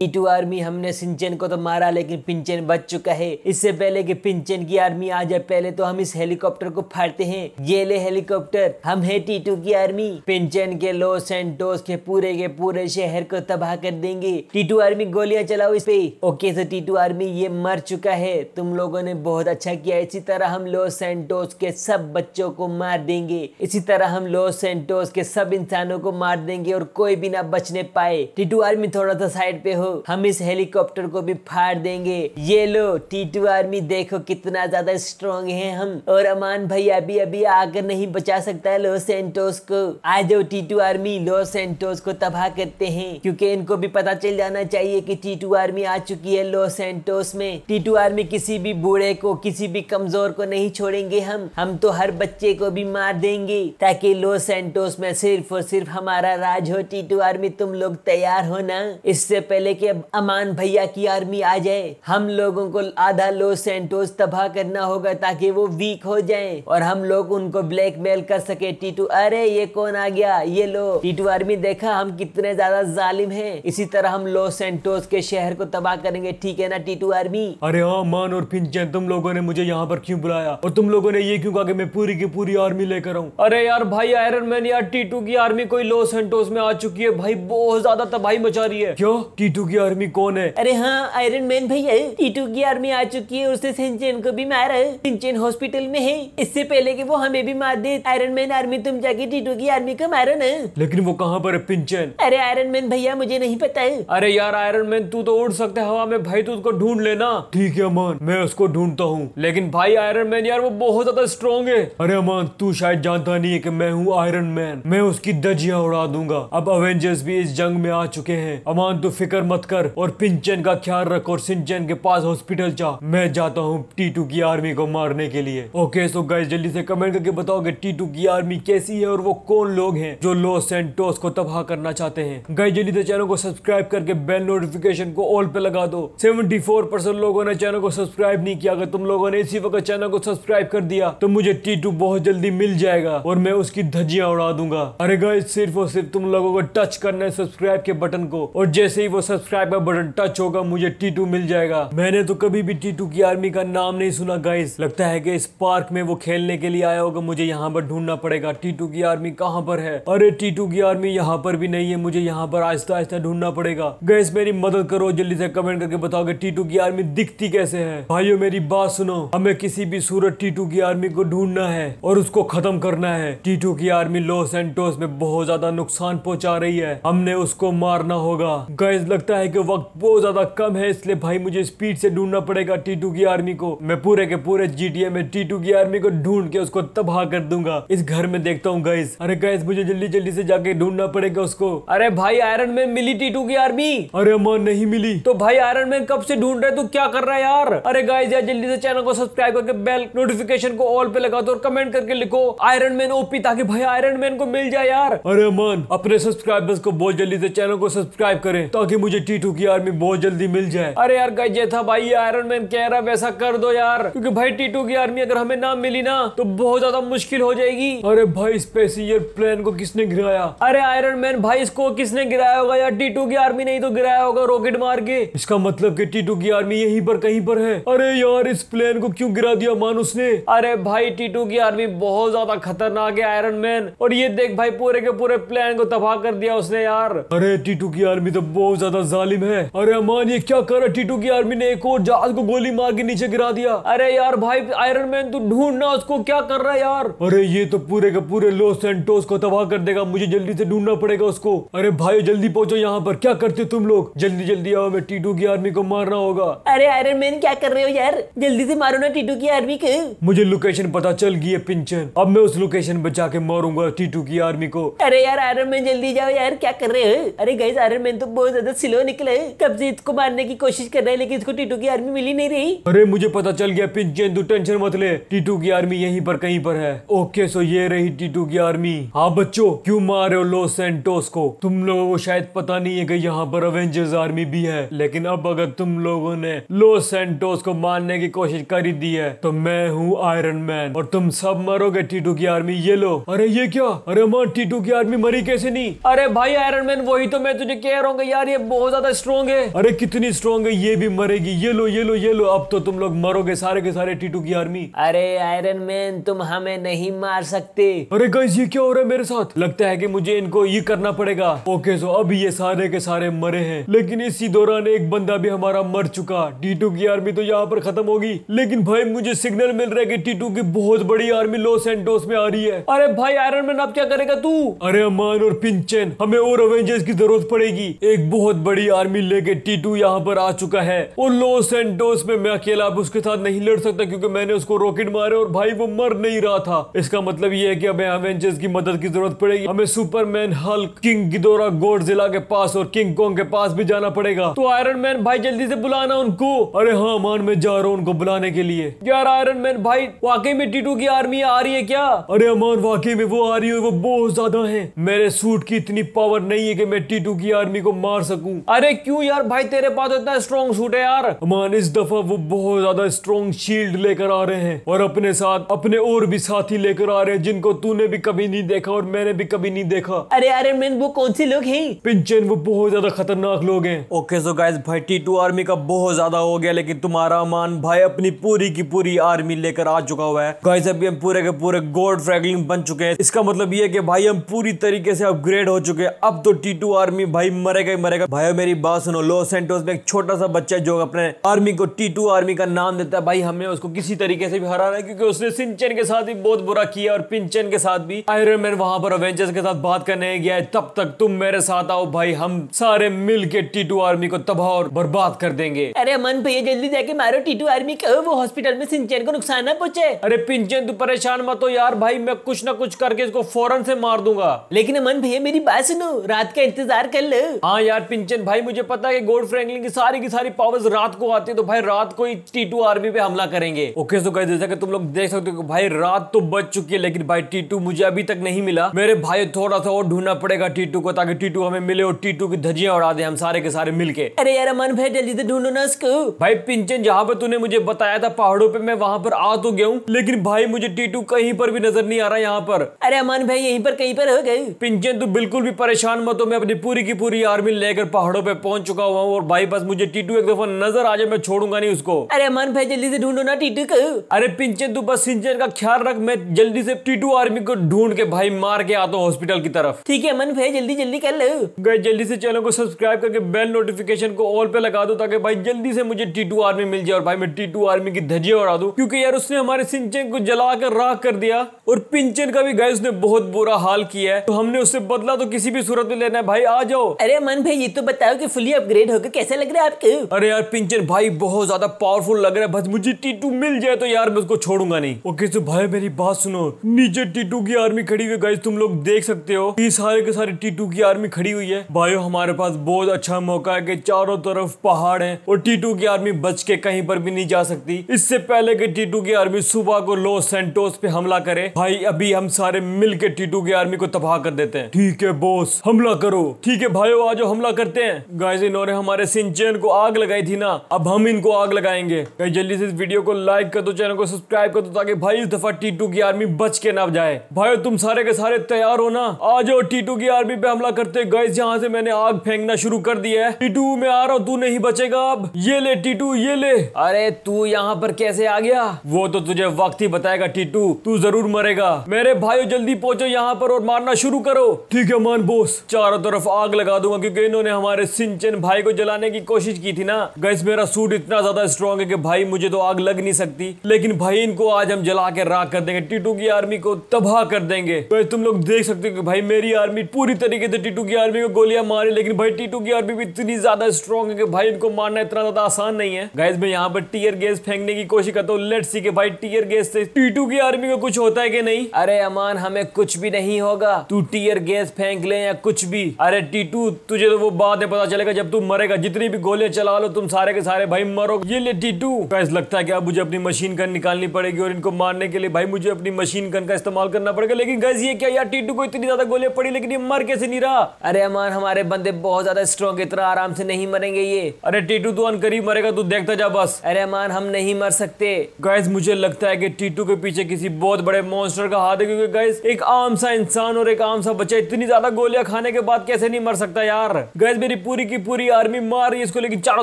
T two army हमने सिंचन को तो मारा लेकिन पिंचन बच चुका है इससे पहले कि पिंचन की आर्मी आ जाए पहले तो हम इस हेलीकॉप्टर को फाड़ते हैं ये ले हेलीकॉप्टर हम है टी टू की आर्मी पिंचन के लॉस एंटोस के पूरे के पूरे शहर को तबाह कर देंगे टी टू आर्मी गोलियां चलाओ इस पे okay sir T two army ये मर चुका है तुम लोगो ने बहुत अच्छा किया इसी तरह हम लॉस एंटोस के सब बच्चों को मार देंगे इसी तरह हम लॉस एंटोस के सब इंसानों को मार देंगे और कोई भी ना बचने पाए टी टू आर्मी थोड़ा सा साइड पे हो हो हम इस हेलीकॉप्टर को भी फाड़ देंगे ये लो टी टू आर्मी देखो कितना ज्यादा स्ट्रॉन्ग है हम और अमान भाई अभी अभी आकर नहीं बचा सकता है लो सेंटोस को आ जाओ T two army Los Santos को तबाह करते हैं क्योंकि इनको भी पता चल जाना चाहिए कि टी टू आर्मी आ चुकी है लो सेंटोस में टी टू आर्मी किसी भी बूढ़े को किसी भी कमजोर को नहीं छोड़ेंगे हम हम तो हर बच्चे को भी मार देंगे ताकि लो सेंटोस में सिर्फ और सिर्फ हमारा राज हो टी टू आर्मी तुम लोग तैयार हो ना इससे पहले कि अब अमान भैया की आर्मी आ जाए हम लोगों को आधा लो सेंटोस तबाह करना होगा ताकि वो वीक हो जाए और हम लोग उनको ब्लैकमेल कर सके टीटू अरे ये कौन आ गया ये लो टीटू आर्मी देखा हम कितने ज्यादा जालिम है इसी तरह हम लो सेंटोस के शहर को तबाह करेंगे ठीक है ना टीटू आर्मी अरे हाँ मान और फिंचन तुम लोगों ने मुझे यहाँ पर क्यों बुलाया और तुम लोगों ने ये क्यों कहा कि मैं पूरी की पूरी आर्मी लेकर आऊँ अरे यार भाई आयरन मैन यार टीटू की आर्मी कोई लो सेंटोस में आ चुकी है भाई बहुत ज्यादा तबाही मचा रही है क्यों टीटू टीटू की आर्मी कौन है अरे हाँ आयरन मैन भैया टीटू की आर्मी आ चुकी है उसने सिंचेन को भी मारा है सिंचेन हॉस्पिटल में है इससे पहले कि वो हमें भी मार दे आयरन मैन आर्मी तुम जाके टीटू की आर्मी को मारो ना लेकिन वो कहाँ पर है पिंचन अरे आयरन मैन भैया मुझे नहीं पता है अरे यार आयरन मैन तू तो उड़ सकते हवा में भाई तू उसको ढूंढ लेना ठीक है अमान मैं उसको ढूंढता हूँ लेकिन भाई आयरन मैन यार वो बहुत ज्यादा स्ट्रॉन्ग है अरे अमान तू शायद जानता नहीं है की मैं हूँ आयरन मैन मैं उसकी दजिया उड़ा दूंगा अब अवेंजर्स भी इस जंग में आ चुके हैं अमान तो फिक्र मत कर और पिंचन का ख्याल रख और सिंचन के पास हॉस्पिटल जा मैं जाता हूँ टीटू की आर्मी को मारने के लिए ओके सो गाइस जल्दी से कमेंट करके बताओ बताओगे टीटू की आर्मी कैसी है और वो कौन लोग हैं जो लॉस एंटोस को तबाह करना चाहते हैं गाइस जल्दी से चैनल को सब्सक्राइब करके बेल नोटिफिकेशन को ऑल पे लगा दो 74 परसेंट लोगों ने चैनल को सब्सक्राइब नहीं किया अगर तुम लोगों ने इसी वक्त चैनल को सब्सक्राइब कर दिया तो मुझे टीटू बहुत जल्दी मिल जाएगा और मैं उसकी धज्जियां उड़ा दूंगा अरे गाइस सिर्फ और सिर्फ तुम लोगों को टच करना है सब्सक्राइब के बटन को और जैसे ही वो सब्सक्राइब सब्सक्राइब का बटन टच होगा मुझे टीटू मिल जाएगा मैंने तो कभी भी टीटू की आर्मी का नाम नहीं सुना गाइस लगता है कि इस पार्क में वो खेलने के लिए आया होगा मुझे यहाँ पर ढूंढना पड़ेगा टीटू की आर्मी कहाँ पर है अरे टीटू की आर्मी यहाँ पर भी नहीं है मुझे यहाँ पर आहिस्ता आहिस्ता ढूंढना पड़ेगा गैस मेरी मदद करो जल्दी से कमेंट करके बताओ टी टीटू की आर्मी दिखती कैसे है भाइयों मेरी बात सुनो हमें किसी भी सूरत टीटू की आर्मी को ढूंढना है और उसको खत्म करना है टीटू की आर्मी लॉस एंटोस में बहुत ज्यादा नुकसान पहुंचा रही है हमने उसको मारना होगा गैस लगता लगता है कि वक्त बहुत ज़्यादा कम है इसलिए भाई मुझे स्पीड से ढूंढना पड़ेगा टू की आर्मी को मैं पूरे के पूरे जीटीए में टीटू की आर्मी को ढूंढ के उसको तबाह कर दूंगा इस घर में देखता हूँ गैस अरे गैस मुझे जल्दी जल्दी से जाके ढूंढना पड़ेगा उसको अरे भाई आयरन मैन मिली टू की आर्मी अरे अमन नहीं मिली तो भाई आयरन मैन कब से ढूंढ रहे तू क्या कर रहा है यार अरे गाइज यार जल्दी से चैनल को सब्सक्राइब करके बेल नोटिफिकेशन को ऑल पे लगा दो तो और कमेंट करके लिखो आयरन मैन ओपी ताकि भाई आयरन मैन को मिल जाए यार अरे अमन अपने सब्सक्राइबर्स को बहुत जल्दी से चैनल को सब्सक्राइब करें ताकि मुझे टी टू की आर्मी बहुत जल्दी मिल जाए अरे यार गाइज ये था भाई आयरन मैन कह रहा वैसा कर दो यार क्योंकि भाई टी टू की आर्मी अगर हमें ना मिली ना तो बहुत ज्यादा मुश्किल हो जाएगी अरे भाई स्पेसियर प्लेन को किसने गिराया अरे आयरन मैन भाई इसको किसने गिराया होगा यार टी टू की आर्मी नहीं तो गिराया होगा रॉकेट मार के इसका मतलब की टी टू की आर्मी यही पर कहीं पर है अरे यार इस प्लेन को क्यूँ गिरा दिया मानुस ने अरे भाई टी टू की आर्मी बहुत ज्यादा खतरनाक है आयरन मैन और ये देख भाई पूरे के पूरे प्लेन को तबाह कर दिया उसने यार अरे टी टू की आर्मी तो बहुत ज्यादा बड़ा जालिम है अरे अमान ये क्या कर रहा टीटू की आर्मी ने एक और जहाज को गोली मार के नीचे गिरा दिया अरे यार भाई आयरन मैन तू ढूंढना उसको क्या कर रहा है यार अरे ये तो पूरे का पूरे लोस सेंटोस को तबाह कर देगा मुझे जल्दी से ढूंढना पड़ेगा उसको अरे भाई जल्दी पहुंचो यहाँ पर क्या करते तुम लोग जल्दी जल्दी आओ मैं टीटू की आर्मी को मारना होगा अरे आयरन मैन क्या कर रहे हो यार जल्दी से मारो ना टीटू की आर्मी को मुझे लोकेशन पता चल गई है पिंचन अब मैं उस लोकेशन पर जाके मारूंगा टीटू की आर्मी को अरे यार आयरन मैन जल्दी जाओ यार क्या कर रहे हो अरे गई आयरन मैन तो बहुत ज्यादा निकलो निकले कब कब्जीत को मारने की कोशिश कर रहे हैं लेकिन इसको टीटू की आर्मी मिली नहीं रही अरे मुझे पता चल गया पिंचेंदू टेंशन मत ले टीटू की आर्मी यहीं पर कहीं पर है ओके सो ये रही टीटू की आर्मी हाँ बच्चों क्यों मारे हो लॉस एंटोस को तुम लोगों को शायद पता नहीं है कि यहाँ पर अवेंजर्स आर्मी भी है लेकिन अब अगर तुम लोगों ने लो सेंटोस को मारने की कोशिश कर ही दी है तो मैं हूँ आयरन मैन और तुम सब मरोगे टीटू की आर्मी ये लो अरे ये क्या अरे मां टीटू की आर्मी मरी कैसे नहीं अरे भाई आयरन मैन वही तो मैं तुझे कह रहा हूँ यार ये बहुत बहुत ज्यादा स्ट्रॉन्ग है अरे कितनी स्ट्रॉन्ग है ये भी मरेगी ये लो ये लो ये लो अब तो तुम लोग मरोगे सारे के सारे टीटू की आर्मी अरे आयरन मैन तुम हमें नहीं मार सकते अरे गाइस ये क्या हो रहा है मेरे साथ लगता है कि मुझे इनको ये करना पड़ेगा ओके सो अब ये सारे के सारे मरे हैं लेकिन इसी दौरान एक बंदा भी हमारा मर चुका टीटू की आर्मी तो यहाँ पर खत्म होगी लेकिन भाई मुझे सिग्नल मिल रहा है की टीटू की बहुत बड़ी आर्मी लॉस एंडोस में आ रही है अरे भाई आयरन मैन अब क्या करेगा तू अरे अमान और पिंचन हमें और अवेंजर्स की जरूरत पड़ेगी एक बहुत बड़ी बड़ी आर्मी लेके टीटू यहाँ पर आ चुका है और लॉस एंडोस में मैं अकेला अब उसके साथ नहीं लड़ सकता क्योंकि मैंने उसको रॉकेट मारे और भाई वो मर नहीं रहा था इसका मतलब ये है कि हमें एवेंजर्स की मदद की जरूरत पड़ेगी हमें सुपरमैन हल्क किंग गिदोरा जिला के पास और किंग कॉन्ग के पास भी जाना पड़ेगा तो आयरन मैन भाई जल्दी से बुलाना उनको अरे हाँ मान मैं जा रहा हूँ उनको बुलाने के लिए यार आयरन मैन भाई वाकई में टीटू की आर्मी आ रही है क्या अरे अमान वाकई में वो आ रही है वो बहुत ज्यादा है मेरे सूट की इतनी पावर नहीं है कि मैं टीटू की आर्मी को मार सकूं अरे क्यों यार भाई तेरे पास इतना स्ट्रॉन्ग सूट है यार मान इस दफा वो बहुत ज्यादा स्ट्रॉन्ग शील्ड लेकर आ रहे हैं और अपने साथ अपने और भी साथी लेकर आ रहे हैं जिनको तूने भी कभी नहीं देखा और मैंने भी कभी नहीं देखा अरे अरे मैन वो कौन से लोग हैं पिंचन वो बहुत ज्यादा खतरनाक लोग हैं ओके सो गाइस भाई टी टू आर्मी का बहुत ज्यादा हो गया लेकिन तुम्हारा मान भाई अपनी पूरी की पूरी आर्मी लेकर आ चुका हुआ है गाइस अभी हम पूरे के पूरे गोल्ड फ्रैगलिंग बन चुके हैं इसका मतलब ये है कि भाई हम पूरी तरीके से अपग्रेड हो चुके हैं अब तो टी टू आर्मी भाई मरेगा ही मरेगा भाई मेरी बात सुनो लॉस सेंटोस में एक छोटा सा बच्चा जो अपने आर्मी को टी टू आर्मी का नाम देता है भाई हमें उसको किसी तरीके से भी हरा रहा है क्योंकि उसने सिंचन के साथ भी बहुत बुरा किया और पिंचन के साथ भी आयरन मैन वहां पर अवेंजर्स के साथ बात करने गया है तब तक तुम मेरे साथ आओ भाई हम सारे मिल के टी टू आर्मी को तबाह और बर्बाद कर देंगे अरे अमन भैया जल्दी जाके मारो टी टू आर्मी को वो हॉस्पिटल में सिंचन को नुकसान ना पहुंचे अरे पिंचन तू परेशान मत हो यार भाई मैं कुछ ना कुछ करके इसको फौरन से मार दूंगा लेकिन अमन भैया मेरी बात सुनो रात का इंतजार कर लो हाँ यार पिंचन भाई मुझे पता है कि गोल्ड फ्रैंकलिन की सारी की सारी पावर्स रात को आती है तो भाई रात को ही टी टू आर्मी पे हमला करेंगे ओके सो गाइस जैसा कि तुम लोग देख सकते हो भाई रात तो बच चुकी है लेकिन भाई टी टू मुझे अभी तक नहीं मिला मेरे भाई थोड़ा सा और ढूंढना पड़ेगा टी टू को ताकि टी टू हमें मिले और टी टू की धजिया उड़ा दे हम सारे के सारे मिलके अरे यार मन भाई जल्दी से ढूंढो ना उसको भाई पिंचन जहाँ पे तूने मुझे बताया था पहाड़ों पे मैं वहां पर आ तो गया हूँ लेकिन भाई मुझे टी टू कहीं पर भी नजर नहीं आ रहा यहाँ पर अरे अमन भाई यहीं पर कहीं पर हो गए पिंचन तू बिल्कुल भी परेशान मत हो मैं अपनी पूरी की पूरी आर्मी लेकर पहाड़ पहाड़ों पे पहुंच चुका हुआ और भाई बस मुझे टीटू एक दफा नजर आ जाए मैं छोड़ूंगा नहीं उसको अरे मन भाई जल्दी से ढूंढो ना टीटू को अरे पिंचन तू बस सिंचन का ख्याल रख मैं जल्दी से टीटू आर्मी को ढूंढ के भाई मार के आता हूँ हॉस्पिटल की तरफ ठीक है मन भाई जल्दी जल्दी कर लो गए जल्दी से चैनल को सब्सक्राइब करके बेल नोटिफिकेशन को ऑल पे लगा दो ताकि भाई जल्दी से मुझे टीटू आर्मी मिल जाए और भाई मैं टीटू आर्मी की धजिया उड़ा दू क्यूँकी यार उसने हमारे सिंचन को जला कर राख कर दिया और पिंचन का भी गाइस ने बहुत बुरा हाल किया है तो हमने उससे बदला तो किसी भी सूरत में लेना है भाई आ जाओ अरे मन भाई ये तो बताओ कि फुली अपग्रेड होकर कैसे लग रहा है आपके अरे यार पिंचन भाई बहुत ज्यादा पावरफुल लग रहा है बस मुझे टीटू मिल जाए तो यार मैं उसको छोड़ूंगा नहीं ओके तो भाई मेरी बात सुनो नीचे टीटू की आर्मी खड़ी हुई गाइस तुम लोग देख सकते हो ये सारे के सारे टीटू की आर्मी खड़ी हुई है भाई हमारे पास बहुत अच्छा मौका है की चारों तरफ पहाड़ है और टीटू की आर्मी बच के कहीं पर भी नहीं जा सकती इससे पहले टी टीटू की आर्मी सुबह को लॉस सेंटोस पे हमला करे भाई अभी हम सारे मिल के टीटू की आर्मी को तबाह कर देते हैं ठीक है बोस हमला करो ठीक है भाई आज हमला करते हैं गाइज इन्होंने हमारे सिंचन को आग लगाई थी ना अब हम इनको आग लगाएंगे जल्दी से इस वीडियो को लाइक कर दो चैनल को सब्सक्राइब कर दो ताकि भाई इस दफा टीटू की आर्मी बच के ना जाए भाई तुम सारे के सारे तैयार हो ना आ जाओ टीटू की आर्मी पे हमला करते गाइज यहाँ से मैंने आग फेंकना शुरू कर दिया है टीटू मैं आ रहा हूँ तू नहीं बचेगा अब ये ले टीटू ये ले अरे तू यहाँ पर कैसे आ गया वो तो तुझे वक्त ही बताएगा टीटू तू जरूर मर मरेगा मेरे भाइयों जल्दी पहुंचो यहाँ पर और मारना शुरू करो ठीक है मान बोस चारों तरफ आग लगा दूंगा क्योंकि इन्होंने हमारे सिंचन भाई को जलाने की कोशिश की थी ना गैस मेरा सूट इतना ज्यादा स्ट्रॉन्ग है कि भाई मुझे तो आग लग नहीं सकती लेकिन भाई इनको आज हम जला के राख कर देंगे टीटू की आर्मी को तबाह कर देंगे भाई तुम लोग देख सकते हो कि भाई मेरी आर्मी पूरी तरीके से टीटू की आर्मी को गोलियां मारे लेकिन भाई टीटू की आर्मी भी इतनी ज्यादा स्ट्रॉन्ग है कि भाई इनको मारना इतना ज्यादा आसान नहीं है गैस में यहाँ पर टीयर गैस फेंकने की कोशिश करता हूँ लेट सी के भाई टीयर गैस से टीटू की आर्मी को कुछ होता है कि नहीं अरे अमान हमें कुछ भी नहीं होगा तू टीयर गैस फेंक ले या कुछ भी अरे टीटू तुझे तो वो बात है पता चलेगा जब तू मरेगा जितनी भी गोले चला लो तुम सारे के सारे भाई मरो ये ले टीटू कैसे लगता है की अब मुझे अपनी मशीन गन निकालनी पड़ेगी और इनको मारने के लिए भाई मुझे अपनी मशीन गन का इस्तेमाल करना पड़ेगा लेकिन गैस ये क्या यार टीटू को इतनी ज्यादा गोले पड़ी लेकिन ये मर कैसे नहीं रहा अरे अमान हमारे बंदे बहुत ज्यादा स्ट्रॉन्ग इतना आराम से नहीं मरेंगे ये अरे टीटू तू अन करीब मरेगा तू देखता जा बस अरे अमान हम नहीं मर सकते गैस मुझे लगता है कि टीटू के पीछे किसी बहुत बड़े मौत मॉन्स्टर का हाथ है क्योंकि गैस एक आम सा इंसान और एक आम सा बच्चा इतनी ज्यादा गोलियां खाने के बाद कैसे नहीं मर सकता यार गैस मेरी पूरी की पूरी आर्मी मार रही है इसको लेकिन चारों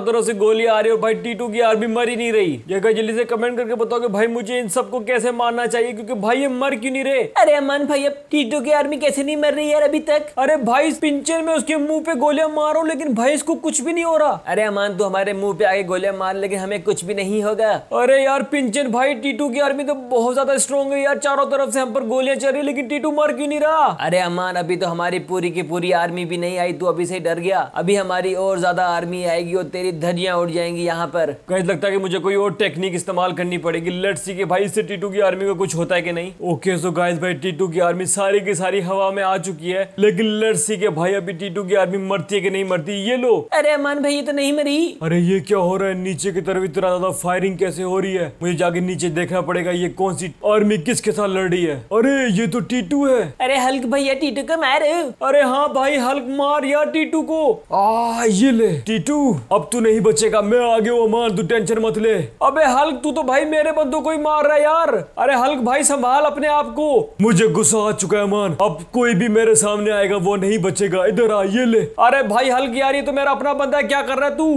तरफ से गोलियां आ रही है और भाई टीटू की आर्मी मर ही नहीं रही ये जल्दी से कमेंट करके बताओ की भाई मुझे इन सबको कैसे मारना चाहिए क्योंकि भाई ये मर क्यों नहीं रहे अरे अमन भाई अब टीटू की आर्मी कैसे नहीं मर रही यार अभी तक अरे भाई पिंचर में उसके मुंह पे गोलियां मारो लेकिन भाई इसको कुछ भी नहीं हो रहा अरे अमन तू हमारे मुंह पे आगे गोलियां मार लेकिन हमें कुछ भी नहीं होगा अरे यार पिंचन भाई टीटू की आर्मी तो बहुत ज्यादा स्ट्रॉन्ग है यार चारों तरफ से हम पर गोलियां चल रही लेकिन टीटू मर क्यों नहीं रहा अरे अमान अभी तो हमारी पूरी की पूरी आर्मी भी नहीं आई तू अभी से डर गया अभी हमारी और ज्यादा आर्मी आएगी और तेरी धनिया उड़ जाएंगी यहाँ पर कहीं लगता है कि मुझे कोई और टेक्निक इस्तेमाल करनी पड़ेगी लेट सी के भाई इससे टीटू की आर्मी में कुछ होता है कि नहीं ओके सो गाइस भाई टीटू की आर्मी सारी की सारी हवा में आ चुकी है लेकिन लेट सी के भाई अभी टीटू की आर्मी मरती है कि नहीं मरती ये लो अरे अमान भाई ये तो नहीं मरी अरे ये क्या हो रहा है नीचे की तरफ इतना ज्यादा फायरिंग कैसे हो रही है मुझे जाके नीचे देखना पड़ेगा ये कौन सी आर्मी किसके साथ रेडी है अरे ये तो टीटू है अरे हल्क भैया टीटू को मार अरे हाँ भाई हल्क मार यार टीटू को आ ये ले टीटू अब तू नहीं बचेगा मैं आगे वो मार तू टेंशन मत ले अबे हल्क तू तो भाई मेरे बंदों को ही मार रहा है यार अरे हल्क भाई संभाल अपने आप को मुझे गुस्सा आ चुका है मान अब कोई भी मेरे सामने आएगा वो नहीं बचेगा इधर आ ये ले अरे भाई हल्क यार ये तो मेरा अपना बंदा है क्या कर रहा है तू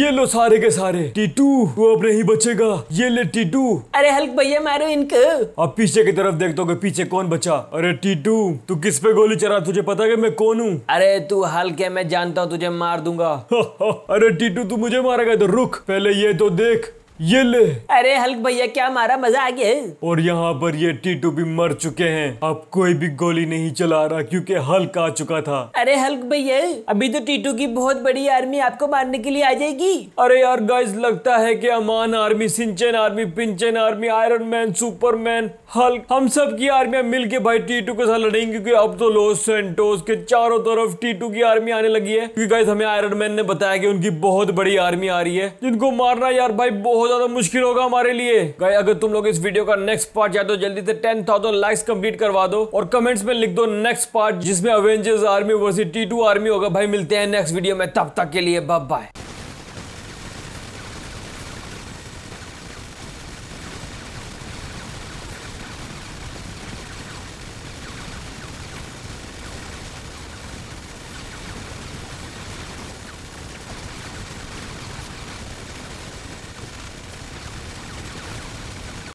ये लो सारे के सारे टीटू तू अब नहीं बचेगा ये ले टीटू अरे हल्क भैया मारो इनको अब पीछे की तरफ तरफ देखता हूँ पीछे कौन बचा अरे टीटू तू किस पे गोली चला तुझे पता है मैं कौन हूँ अरे तू हल्के मैं जानता हूँ तुझे मार दूंगा अरे टीटू तू मुझे मारेगा तो रुक पहले ये तो देख ये ले अरे हल्क भैया क्या मारा मजा आ गया और यहाँ पर ये टीटू भी मर चुके हैं अब कोई भी गोली नहीं चला रहा क्योंकि हल्क आ चुका था अरे हल्क भैया अभी तो टीटू की बहुत बड़ी आर्मी आपको मारने के लिए आ जाएगी अरे यार गाइस लगता है कि अमान आर्मी सिंचन आर्मी पिंचन army Iron Man Superman Hulk हम सब की आर्मिया मिल के भाई टीटू के साथ लड़ेंगे क्योंकि अब तो लॉस सेंटोस के चारों तरफ टीटू की आर्मी आने लगी है क्योंकि गाइस हमें आयरन मैन ने बताया कि उनकी बहुत बड़ी आर्मी आ रही है जिनको मारना यार भाई बहुत ज्यादा मुश्किल होगा हमारे लिए गए अगर तुम लोग इस वीडियो का नेक्स्ट पार्ट चाहते हो जल्दी से टेन थाउजेंड लाइक्स कंप्लीट करवा दो और कमेंट्स में लिख दो नेक्स्ट पार्ट जिसमें Avengers army versus T army होगा भाई मिलते हैं नेक्स्ट वीडियो में तब तक के लिए बाय